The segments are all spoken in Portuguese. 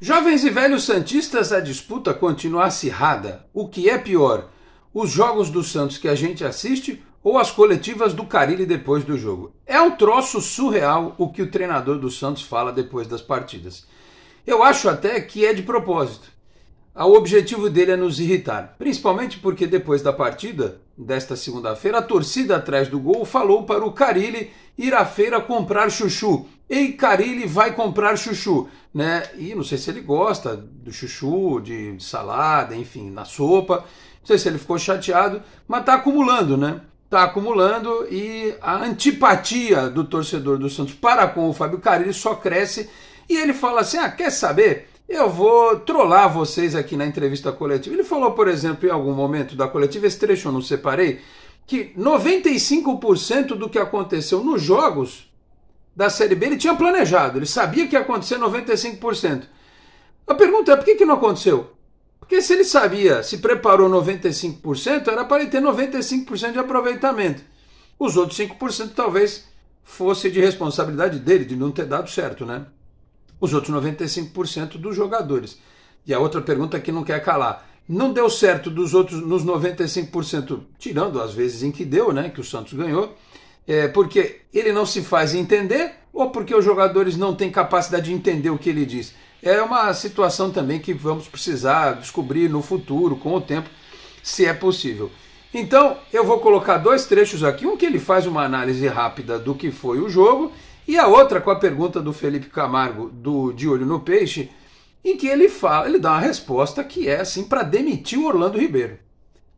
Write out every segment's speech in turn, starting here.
Jovens e velhos santistas, a disputa continua acirrada. O que é pior, os jogos do Santos que a gente assiste ou as coletivas do Carilli depois do jogo? É um troço surreal o que o treinador do Santos fala depois das partidas. Eu acho até que é de propósito. Ah, o objetivo dele é nos irritar, principalmente porque depois da partida desta segunda-feira, a torcida atrás do gol falou para o Carilli ir à feira comprar chuchu, Ei, Carilli vai comprar chuchu, né? E não sei se ele gosta do chuchu, de, salada, enfim, na sopa. Não sei se ele ficou chateado, mas tá acumulando, né? Tá acumulando e a antipatia do torcedor do Santos para com o Fábio Carilli só cresce. E ele fala assim: ah, quer saber? Eu vou trollar vocês aqui na entrevista coletiva. Ele falou, por exemplo, em algum momento da coletiva, esse trecho eu não separei, que 95% do que aconteceu nos jogos da Série B, ele tinha planejado, ele sabia que ia acontecer 95%. A pergunta é por que, que não aconteceu? Porque se ele sabia, se preparou 95%, era para ele ter 95% de aproveitamento. Os outros 5% talvez fosse de responsabilidade dele, de não ter dado certo, né? Os outros 95% dos jogadores. E a outra pergunta que não quer calar. Não deu certo dos outros nos 95%, tirando as vezes em que deu, né? Que o Santos ganhou é, porque ele não se faz entender ou porque os jogadores não têm capacidade de entender o que ele diz. É uma situação também que vamos precisar descobrir no futuro, com o tempo, se é possível. Então, eu vou colocar dois trechos aqui, um que ele faz uma análise rápida do que foi o jogo e a outra com a pergunta do Felipe Camargo do De Olho no Peixe, em que ele fala, ele dá uma resposta que é assim para demitir o Orlando Ribeiro.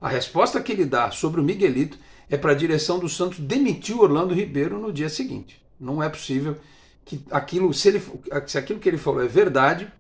A resposta que ele dá sobre o Miguelito é para a direção do Santos demitir o Orlando Ribeiro no dia seguinte. Não é possível que aquilo, se, ele, se aquilo que ele falou é verdade,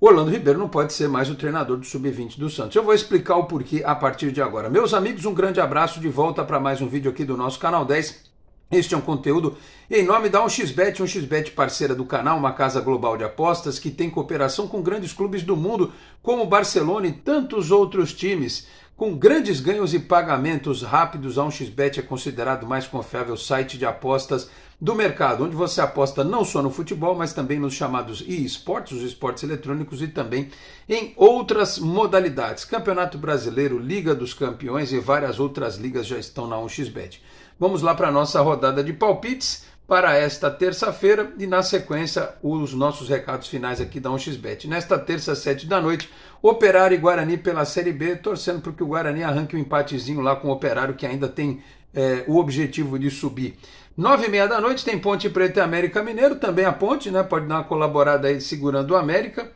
Orlando Ribeiro não pode ser mais o treinador do Sub-20 do Santos. Eu vou explicar o porquê a partir de agora. Meus amigos, um grande abraço de volta para mais um vídeo aqui do nosso canal 10. Este é um conteúdo em nome da 1xBet, 1xBet parceira do canal, uma casa global de apostas que tem cooperação com grandes clubes do mundo, como o Barcelona e tantos outros times. Com grandes ganhos e pagamentos rápidos, a 1xBet é considerado o mais confiável site de apostas do mercado, onde você aposta não só no futebol, mas também nos chamados e-esportes, os esportes eletrônicos e também em outras modalidades. Campeonato Brasileiro, Liga dos Campeões e várias outras ligas já estão na 1xBet. Vamos lá para a nossa rodada de palpites para esta terça-feira e, na sequência, os nossos recados finais aqui da 1xBet. Nesta terça, sete 7 da noite, Operário e Guarani pela Série B, torcendo para que o Guarani arranque um empatezinho lá com o Operário, que ainda tem é, o objetivo de subir. Nove e meia da noite tem Ponte Preta e América Mineiro, também a Ponte, né? Pode dar uma colaborada aí segurando o América.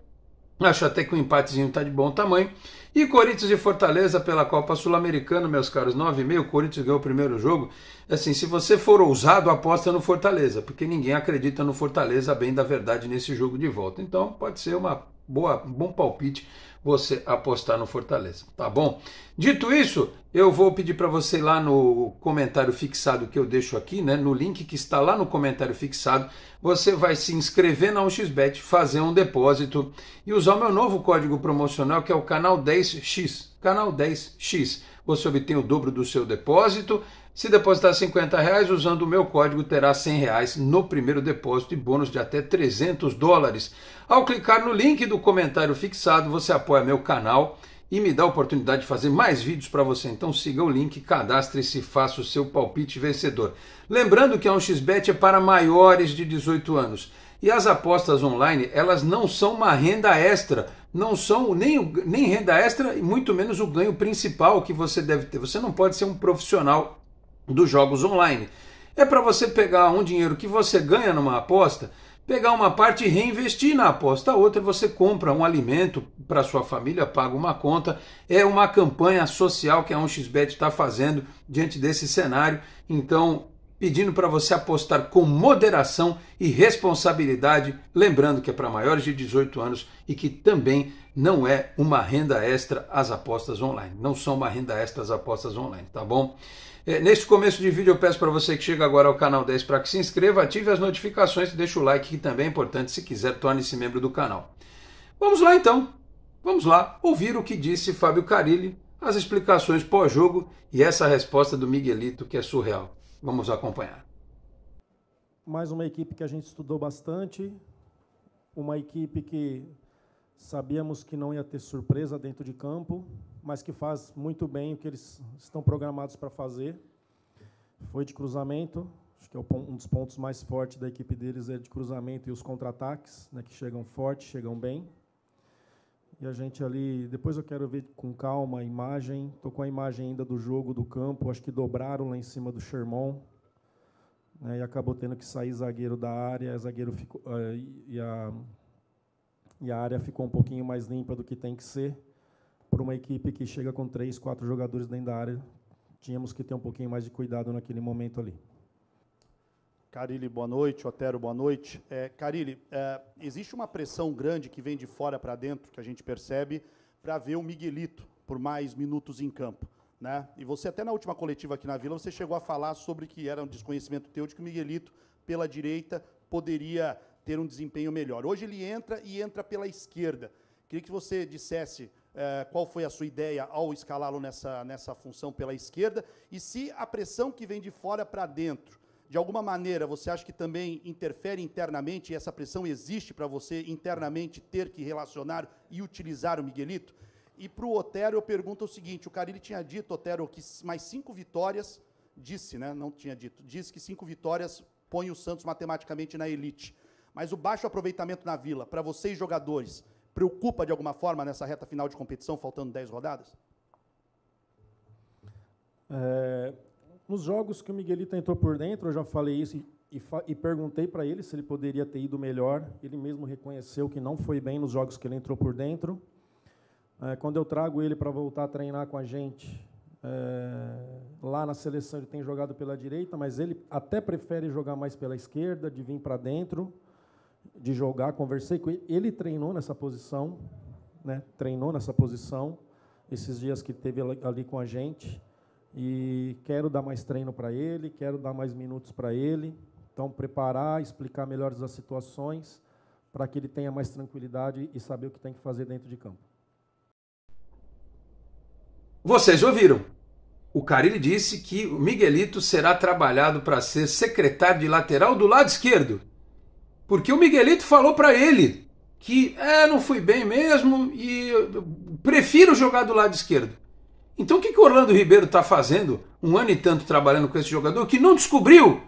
Acho até que o empatezinho está de bom tamanho. E Corinthians e Fortaleza pela Copa Sul-Americana, meus caros, 9,5. O Corinthians ganhou o primeiro jogo. Assim, se você for ousado, aposta no Fortaleza, porque ninguém acredita no Fortaleza bem da verdade nesse jogo de volta. Então, pode ser uma boa, bom palpite você apostar no Fortaleza, tá bom? Dito isso, eu vou pedir para você lá no comentário fixado que eu deixo aqui, né, no link que está lá no comentário fixado, você vai se inscrever na 1xBet, fazer um depósito e usar o meu novo código promocional que é o canal 10x, canal 10x. Você obtém o dobro do seu depósito se depositar 50 reais, usando o meu código, terá 100 reais no primeiro depósito e bônus de até 300 dólares. Ao clicar no link do comentário fixado, você apoia meu canal e me dá a oportunidade de fazer mais vídeos para você. Então siga o link, cadastre-se e faça o seu palpite vencedor. Lembrando que a 1xBet é para maiores de 18 anos. E as apostas online, elas não são uma renda extra, não são nem, nem renda extra e muito menos o ganho principal que você deve ter. Você não pode ser um profissional dos jogos online. É para você pegar um dinheiro que você ganha numa aposta, pegar uma parte e reinvestir na aposta. A outra é você compra um alimento para sua família, paga uma conta. É uma campanha social que a 1xBet está fazendo diante desse cenário. Então, pedindo para você apostar com moderação e responsabilidade, lembrando que é para maiores de 18 anos e que também não é uma renda extra as apostas online. Não são uma renda extra as apostas online, tá bom? É, neste começo de vídeo eu peço para você que chega agora ao canal 10 para que se inscreva, ative as notificações e deixe o like que também é importante. Se quiser, torne-se membro do canal. Vamos lá então. Vamos lá ouvir o que disse Fábio Carilli, as explicações pós-jogo e essa resposta do Miguelito que é surreal. Vamos acompanhar. Mais uma equipe que a gente estudou bastante, uma equipe que Sabíamos que não ia ter surpresa dentro de campo, mas que faz muito bem o que eles estão programados para fazer. Foi de cruzamento, acho que é um dos pontos mais fortes da equipe deles é de cruzamento e os contra-ataques, né, que chegam forte, chegam bem. E a gente ali, depois eu quero ver com calma a imagem. Estou com a imagem ainda do jogo do campo, acho que dobraram lá em cima do Sherman. Né, e acabou tendo que sair zagueiro da área, zagueiro ficou, uh, e a e a área ficou um pouquinho mais limpa do que tem que ser. Para uma equipe que chega com três, quatro jogadores dentro da área, tínhamos que ter um pouquinho mais de cuidado naquele momento ali. Carilli, boa noite. Otero, boa noite. É, Carilli, é, existe uma pressão grande que vem de fora para dentro, que a gente percebe, para ver o Miguelito por mais minutos em campo. Né? E você até na última coletiva aqui na Vila, você chegou a falar sobre que era um desconhecimento teu de que o Miguelito, pela direita, poderia ter um desempenho melhor. Hoje ele entra e entra pela esquerda. Queria que você dissesse eh, qual foi a sua ideia ao escalá-lo nessa, nessa função pela esquerda e se a pressão que vem de fora para dentro, de alguma maneira, você acha que também interfere internamente e essa pressão existe para você internamente ter que relacionar e utilizar o Miguelito? E para o Otero eu pergunto o seguinte: o Carilli tinha dito, Otero, que mais cinco vitórias, disse, né? Não tinha dito, disse que cinco vitórias põe o Santos matematicamente na elite mas o baixo aproveitamento na Vila, para vocês jogadores, preocupa de alguma forma nessa reta final de competição, faltando 10 rodadas? É, nos jogos que o Miguelito entrou por dentro, eu já falei isso e, e, e perguntei para ele se ele poderia ter ido melhor. Ele mesmo reconheceu que não foi bem nos jogos que ele entrou por dentro. É, quando eu trago ele para voltar a treinar com a gente, é, lá na seleção ele tem jogado pela direita, mas ele até prefere jogar mais pela esquerda, de vir para dentro de jogar, conversei com ele. Ele treinou nessa posição, né? Treinou nessa posição esses dias que teve ali com a gente. E quero dar mais treino para ele, quero dar mais minutos para ele. Então, preparar, explicar melhor as situações, para que ele tenha mais tranquilidade e saber o que tem que fazer dentro de campo. Vocês ouviram? O Carille disse que o Miguelito será trabalhado para ser secretário de lateral do lado esquerdo. Porque o Miguelito falou para ele que é, não fui bem mesmo e prefiro jogar do lado esquerdo. Então o que, que o Orlando Ribeiro está fazendo um ano e tanto trabalhando com esse jogador que não descobriu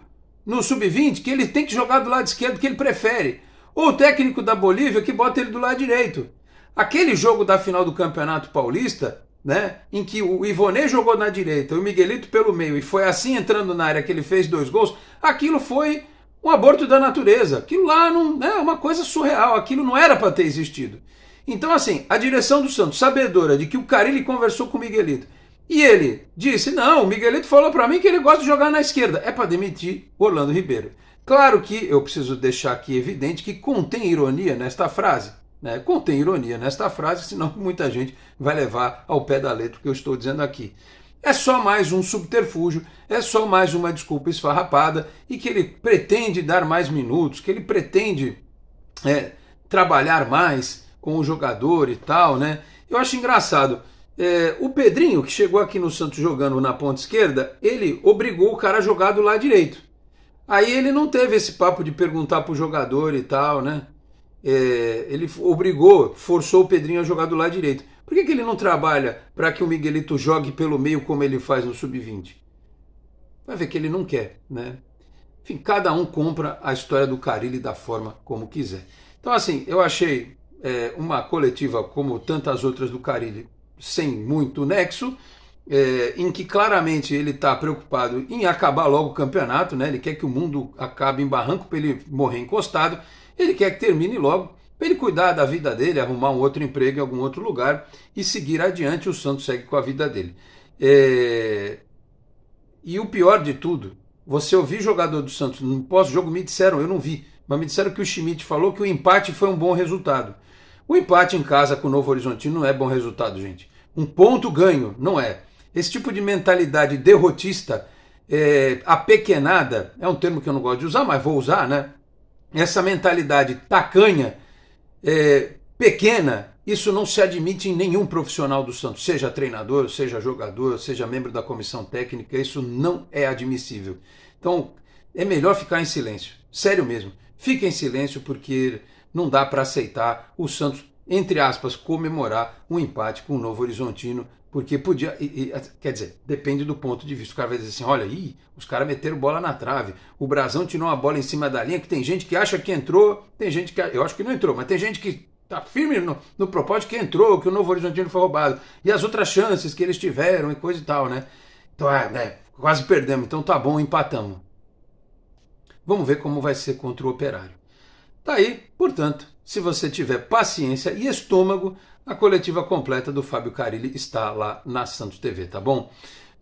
no sub-20 que ele tem que jogar do lado esquerdo que ele prefere? Ou o técnico da Bolívia que bota ele do lado direito. Aquele jogo da final do Campeonato Paulista, né, em que o Ivone jogou na direita, o Miguelito pelo meio e foi assim entrando na área que ele fez dois gols, aquilo foi um aborto da natureza. Aquilo lá não né, é uma coisa surreal, aquilo não era para ter existido. Então, assim, a direção do Santos, sabedora de que o Carilli conversou com o Miguelito, e ele disse: Não, o Miguelito falou para mim que ele gosta de jogar na esquerda. É para demitir Orlando Ribeiro. Claro que eu preciso deixar aqui evidente que contém ironia nesta frase. Né? Contém ironia nesta frase, senão muita gente vai levar ao pé da letra o que eu estou dizendo aqui. É só mais um subterfúgio, é só mais uma desculpa esfarrapada e que ele pretende dar mais minutos, que ele pretende é, trabalhar mais com o jogador e tal, né? Eu acho engraçado. É, o Pedrinho, que chegou aqui no Santos jogando na ponta esquerda, ele obrigou o cara a jogar do lado direito. Aí ele não teve esse papo de perguntar pro jogador e tal, né? É, ele obrigou, forçou o Pedrinho a jogar do lado direito. Por que, que ele não trabalha para que o Miguelito jogue pelo meio como ele faz no sub-20? Vai ver que ele não quer, né? Enfim, cada um compra a história do Carilli da forma como quiser. Então, assim, eu achei é, uma coletiva como tantas outras do Carilli sem muito nexo, é, em que claramente ele está preocupado em acabar logo o campeonato, né? Ele quer que o mundo acabe em barranco para ele morrer encostado. Ele quer que termine logo para ele cuidar da vida dele, arrumar um outro emprego em algum outro lugar e seguir adiante. O santo segue com a vida dele. É... E o pior de tudo, você ouviu jogador do Santos no pós-jogo, me disseram, eu não vi, mas me disseram que o Schmidt falou que o empate foi um bom resultado. O empate em casa com o Novo Horizonte não é bom resultado, gente. Um ponto ganho, não é. Esse tipo de mentalidade derrotista, é, apequenada, é um termo que eu não gosto de usar, mas vou usar, né? Essa mentalidade tacanha é, pequena, isso não se admite em nenhum profissional do Santos, seja treinador, seja jogador, seja membro da comissão técnica, isso não é admissível. Então, é melhor ficar em silêncio, sério mesmo. Fica em silêncio porque não dá para aceitar o Santos, entre aspas, comemorar um empate com o Novo Horizontino porque podia. E, e, quer dizer, depende do ponto de vista. O cara vai dizer assim: olha, aí os caras meteram bola na trave. O Brasão tirou uma bola em cima da linha que tem gente que acha que entrou, tem gente que. Eu acho que não entrou, mas tem gente que tá firme no, no propósito que entrou, que o Novo Horizontino foi roubado. E as outras chances que eles tiveram e coisa e tal, né? Então, é, é quase perdemos. Então tá bom, empatamos. Vamos ver como vai ser contra o Operário. Tá aí, portanto, se você tiver paciência e estômago, a coletiva completa do Fábio Carilli está lá na Santos TV, tá bom?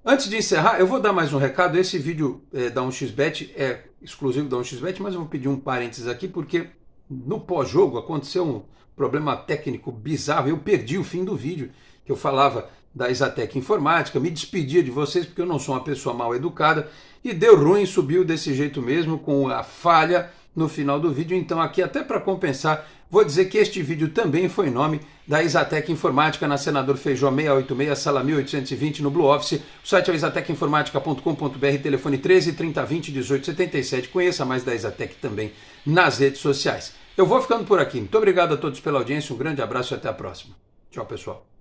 Antes de encerrar, eu vou dar mais um recado. Esse vídeo é, da 1xBet é exclusivo da 1xBet, mas eu vou pedir um parênteses aqui, porque no pós-jogo aconteceu um problema técnico bizarro. Eu perdi o fim do vídeo, que eu falava da Isatec Informática, me despedia de vocês, porque eu não sou uma pessoa mal educada, e deu ruim, subiu desse jeito mesmo, com a falha no final do vídeo. Então, aqui, até para compensar, vou dizer que este vídeo também foi em nome da Isatec Informática, na Senador Feijó 686, sala 1820, no Blue Office. O site é isatecinformática.com.br, telefone 13 30 20 18 77. Conheça mais da Isatec também nas redes sociais. Eu vou ficando por aqui. Muito obrigado a todos pela audiência, um grande abraço e até a próxima. Tchau, pessoal.